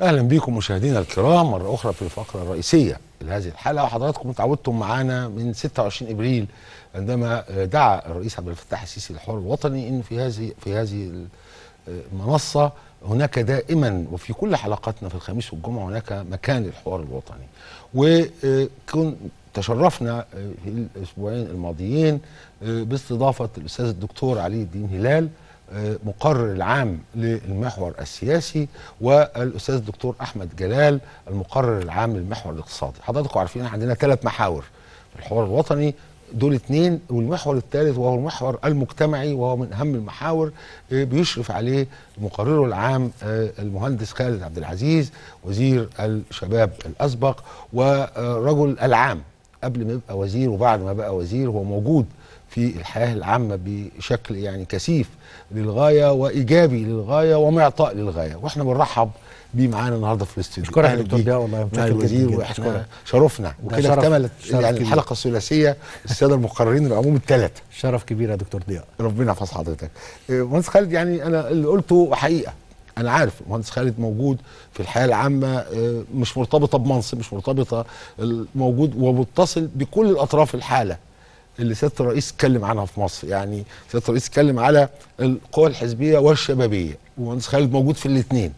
اهلا بيكم مشاهدينا الكرام مره اخرى في الفقره الرئيسيه لهذه الحلقه وحضراتكم اتعودتم معانا من 26 ابريل عندما آه، دعا الرئيس عبد الفتاح السيسي للحوار الوطني ان في هذه في هذه آه، المنصه هناك دائما وفي كل حلقاتنا في الخميس والجمعه هناك مكان للحوار الوطني وكن تشرفنا آه، في الاسبوعين الماضيين باستضافه الاستاذ الدكتور علي الدين هلال مقرر العام للمحور السياسي والاستاذ الدكتور احمد جلال المقرر العام للمحور الاقتصادي حضراتكم عارفين عندنا ثلاث محاور الحوار الوطني دول اتنين والمحور الثالث وهو المحور المجتمعي وهو من اهم المحاور آه، بيشرف عليه مقرره العام آه، المهندس خالد عبد العزيز وزير الشباب الاسبق ورجل العام قبل ما يبقى وزير وبعد ما بقى وزير هو موجود في الحياه العامه بشكل يعني كثيف للغايه وايجابي للغايه ومعطاء للغايه واحنا بنرحب بيه معانا النهارده في الاستوديو اشكرك يا دكتور ضياء والله مع الوزير واحنا شرفنا وكده اكتملت يعني الحلقه الثلاثيه الساده المقررين العموم الثلاثه شرف كبير يا دكتور ضياء ربنا يحفظ حضرتك آه، مهندس خالد يعني انا اللي قلته حقيقه انا عارف مهندس خالد موجود في الحياه العامه آه، مش مرتبطه بمنصب مش مرتبطه موجود ومتصل بكل الاطراف الحاله اللي سياده الرئيس اتكلم عنها في مصر يعني سياده الرئيس اتكلم على القوى الحزبيه والشبابيه ومهندس خالد موجود في الاثنين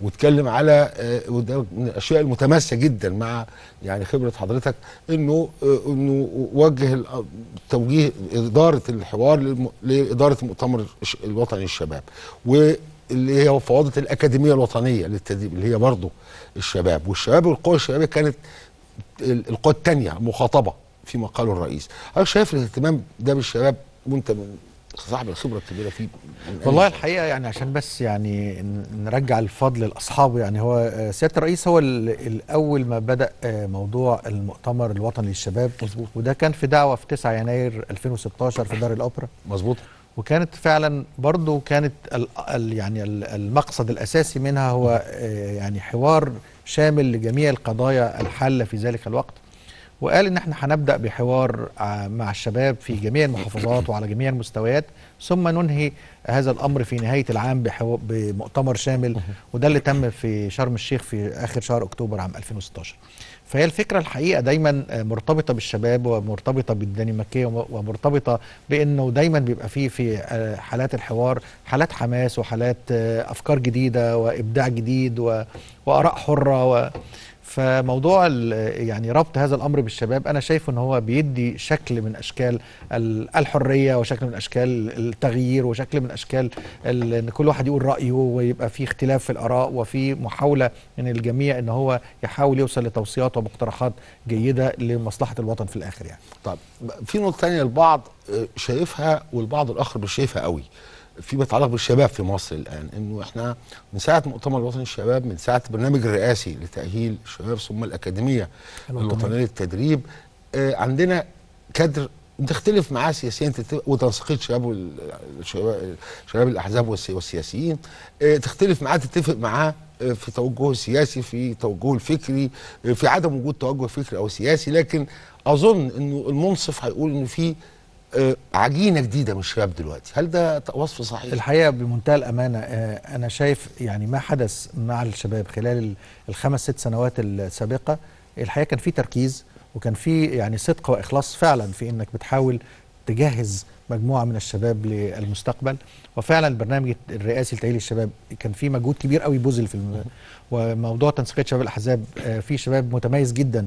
واتكلم على آه، وده من الاشياء المتماسه جدا مع يعني خبره حضرتك انه آه، انه وجه توجيه اداره الحوار لاداره المؤتمر الوطني للشباب واللي هي فوضت الاكاديميه الوطنيه للتدريب اللي هي برضه الشباب والشباب والقوى الشبابيه كانت القوى الثانيه مخاطبه فيما قاله الرئيس هل شايف الاهتمام ده بالشباب وانت صاحب الخبره الكبيره فيه والله الحقيقه يعني عشان بس يعني نرجع الفضل لاصحابه يعني هو آه، سياده الرئيس هو الاول ما بدا آه، موضوع المؤتمر الوطني للشباب مظبوط وده كان في دعوه في 9 يناير 2016 في دار الاوبرا مظبوط وكانت فعلا برضو كانت الـ الـ يعني المقصد الاساسي منها هو آه، يعني حوار شامل لجميع القضايا الحاله في ذلك الوقت وقال ان احنا هنبدا بحوار آه، مع الشباب في جميع المحافظات وعلى جميع المستويات ثم ننهي هذا الامر في نهايه العام بمؤتمر شامل وده اللي تم في شرم الشيخ في اخر شهر اكتوبر عام 2016 فهي الفكره الحقيقه دايما آه، مرتبطه بالشباب ومرتبطه بالدنماركيه ومرتبطه بانه دايما بيبقى فيه في آه، حالات الحوار حالات حماس وحالات افكار جديده وابداع جديد واراء حره و فموضوع يعني ربط هذا الامر بالشباب انا شايفه ان هو بيدي شكل من اشكال الحريه وشكل من اشكال التغيير وشكل من اشكال ان كل واحد يقول رايه ويبقى في اختلاف في الاراء وفي محاوله من الجميع ان هو يحاول يوصل لتوصيات ومقترحات جيده لمصلحه الوطن في الاخر يعني. طيب في نقطه ثانيه البعض آه، شايفها والبعض الاخر مش شايفها قوي. فيما يتعلق بالشباب في مصر الان انه احنا من ساعه مؤتمر الوطني للشباب من ساعه البرنامج الرئاسي لتاهيل الشباب ثم الاكاديميه الوطنيه للتدريب آه عندنا كادر تختلف معاه سياسيا وتنسيقيه شباب شباب الاحزاب والسياسيين آه تختلف معاه تتفق معاه في توجهه السياسي في توجهه الفكري آه، في عدم وجود توجه فكري او سياسي لكن اظن انه المنصف هيقول ان في آه، عجينه جديده من الشباب دلوقتي هل ده وصف صحيح الحقيقه بمنتهى الامانه آه، انا شايف يعني ما حدث مع الشباب خلال الخمس ست سنوات السابقه الحقيقه كان في تركيز وكان في يعني صدق واخلاص فعلا في انك بتحاول تجهز مجموعه من الشباب للمستقبل وفعلا البرنامج الرئاسي لتاهيل الشباب كان في مجهود كبير قوي بذل في وموضوع تنسيقيه شباب الاحزاب آه، في شباب متميز جدا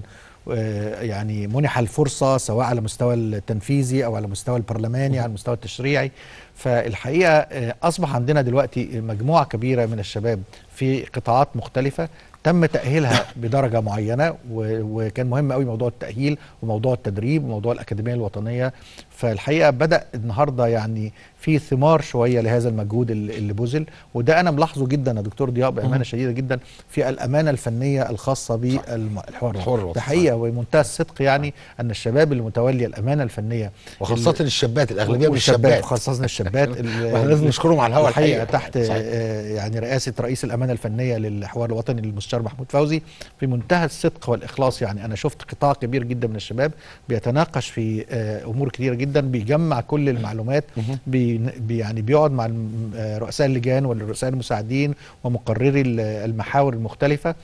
آه، يعني منح الفرصة سواء على مستوى التنفيذي أو على مستوى البرلماني على المستوى التشريعي فالحقيقة آه، أصبح عندنا دلوقتي مجموعة كبيرة من الشباب في قطاعات مختلفة تم تاهيلها بدرجه معينه وكان مهم قوي موضوع التاهيل وموضوع التدريب وموضوع الاكاديميه الوطنيه فالحقيقه بدا النهارده يعني في ثمار شويه لهذا المجهود اللي بذل وده انا ملاحظه جدا يا دكتور ضياء بامانه شديده جدا في الامانه الفنيه الخاصه بالحوار ده حقيقه ومنتهى الصدق يعني ان الشباب اللي متولي الامانه الفنيه وخاصه الشابات الاغلبيه من الشابات خاصه الشبات لازم نشكرهم على الهواء الحقيقه تحت آه، يعني رئاسه رئيس الامانه الفنيه للحوار الوطني المستشفى الدكتور محمود فوزي في منتهى الصدق والاخلاص يعني انا شفت قطاع كبير جدا من الشباب بيتناقش في آه، امور كثيره جدا بيجمع كل المعلومات بي يعني بيقعد مع آه، رؤساء اللجان والرؤساء المساعدين ومقرري المحاور المختلفه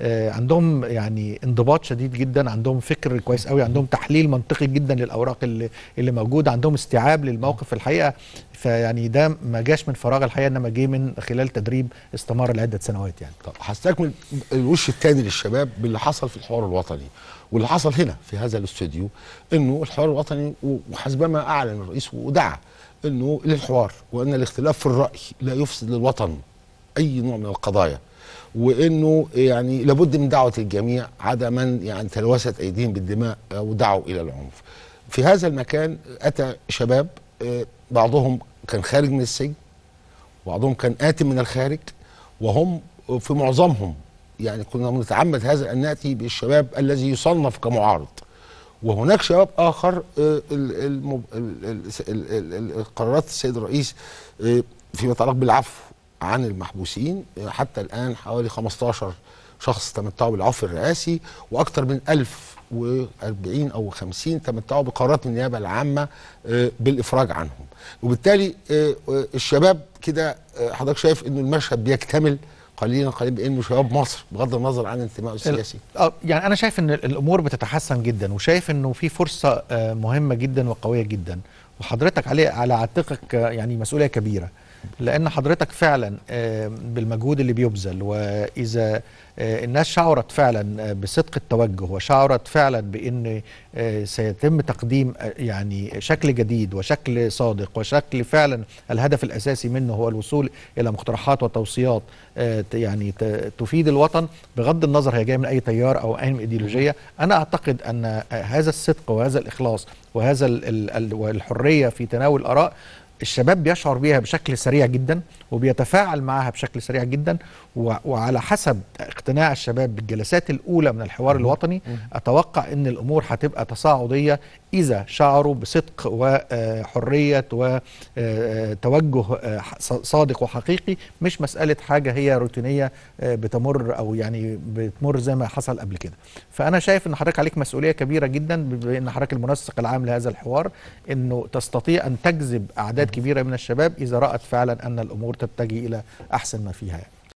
آه، عندهم يعني انضباط شديد جدا عندهم فكر كويس قوي عندهم تحليل منطقي جدا للاوراق اللي اللي موجوده عندهم استيعاب للموقف الحقيقه فيعني ده ما جاش من فراغ الحقيقه انما جه من خلال تدريب استمر لعده سنوات يعني طب هستكمل الوش الثاني للشباب باللي حصل في الحوار الوطني واللي حصل هنا في هذا الاستوديو انه الحوار الوطني وحسبما اعلن الرئيس ودعا انه للحوار وان الاختلاف في الراي لا يفسد للوطن اي نوع من القضايا وانه يعني لابد من دعوه الجميع عدا من يعني تلوثت ايديهم بالدماء آه، ودعوا الى العنف. في هذا المكان اتى شباب آه، بعضهم كان خارج من السجن بعضهم كان آتي من الخارج وهم في معظمهم يعني كنا بنتعمد هذا ان ناتي بالشباب الذي يصنف كمعارض وهناك شباب اخر آه، القرارات السيد الرئيس فيما يتعلق بالعفو عن المحبوسين حتى الآن حوالي 15 شخص تمتعوا بالعفو الرئاسي وأكثر من 1040 أو 50 تمتعوا بقرارات النيابة العامة آه، بالإفراج عنهم وبالتالي آه، آه، الشباب كده حضرتك شايف أنه المشهد بيكتمل قليلا قليلا بانه شباب مصر بغض النظر عن انتمائه السياسي يعني انا شايف ان الامور بتتحسن جدا وشايف انه في فرصه مهمه جدا وقويه جدا وحضرتك عليه على عاتقك يعني مسؤوليه كبيره لان حضرتك فعلا آه، بالمجهود اللي بيبذل واذا آه، الناس شعرت فعلا آه، بصدق التوجه وشعرت فعلا بان سيتم تقديم يعني شكل جديد وشكل صادق وشكل فعلا الهدف الاساسي منه هو الوصول الى مقترحات وتوصيات يعني تفيد الوطن بغض النظر هي جايه من اي تيار او اي ايديولوجيه انا اعتقد ان هذا الصدق وهذا الاخلاص وهذا الحريه في تناول الاراء الشباب بيشعر بيها بشكل سريع جدا وبيتفاعل معاها بشكل سريع جدا وعلى حسب اقتناع الشباب بالجلسات الاولى من الحوار الوطني اتوقع ان الامور هتبقى تصاعديه اذا شعروا بصدق وحريه آه، وتوجه آه، آه، صادق وحقيقي مش مساله حاجه هي روتينيه بتمر او يعني بتمر زي ما حصل قبل كده فانا شايف ان حضرتك عليك مسؤوليه كبيره جدا بان حضرتك المنسق العام لهذا الحوار انه تستطيع ان تجذب اعداد كبيره من الشباب اذا رات فعلا ان الامور تتجه الى احسن ما فيها يعني.